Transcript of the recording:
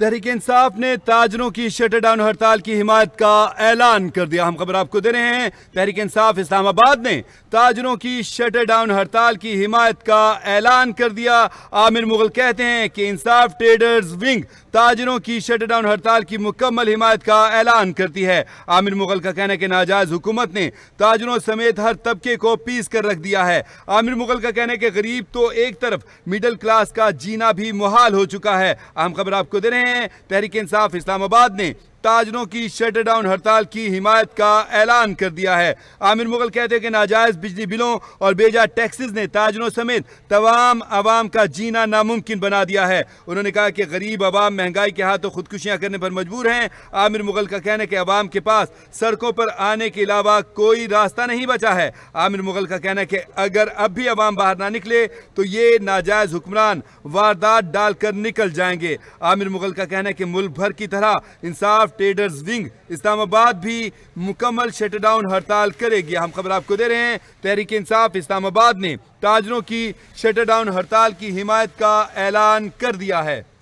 तहरीक इंसाफ ने ताजरों की shutter down हड़ताल की हिमायत का ऐलान कर दिया हम खबर आपको दे रहे हैं तहरीक इंसाफ इस्लामाबाद ने ताजरों की शटर डाउन हड़ताल की हिमायत का ऐलान कर दिया आमिर मुगल कहते हैं कि इंसाफ ट्रेडर्स विंग ताजरों की शटर डाउन हड़ताल की मुकम्मल हिमायत का ऐलान करती है आमिर मुगल का कहना है कि नाजायज हुकूमत ने ताजरों समेत हर तबके को पीस कर रख दिया है आमिर मुगल का कहना है कि गरीब तो एक तरफ मिडिल क्लास का जीना भी मुहाल हो चुका है अहम खबर आपको दे रहे हैं हैं तहरीक इंसाफ इस्लामाबाद ने ताजरों की शटर डाउन हड़ताल की हिमायत का ऐलान कर दिया है आमिर मुगल कहते हैं कि नाजायज बिजली बिलों और बेजा टैक्सेस ने ताजरों समेत तमाम आवाम का जीना नामुमकिन बना दिया है उन्होंने कहा कि गरीब आवाम महंगाई के हाथों तो करने पर मजबूर हैं आमिर मुगल का कहना है कि आवाम के पास सड़कों पर आने के अलावा कोई रास्ता नहीं बचा है आमिर मुगल का कहना है कि अगर अब भी आवाम बाहर ना निकले तो ये नाजायज हुक्मरान वारदात डालकर निकल जाएंगे आमिर मुगल का कहना है कि मुल्क भर की तरह इंसाफ खिलाफ ट्रेडर्स विंग इस्लामाबाद भी मुकम्मल शटडाउन हड़ताल करेगी हम खबर आपको दे रहे हैं तहरीक इंसाफ इस्लामाबाद ने ताजरों की शटडाउन हड़ताल की हिमायत का ऐलान कर दिया है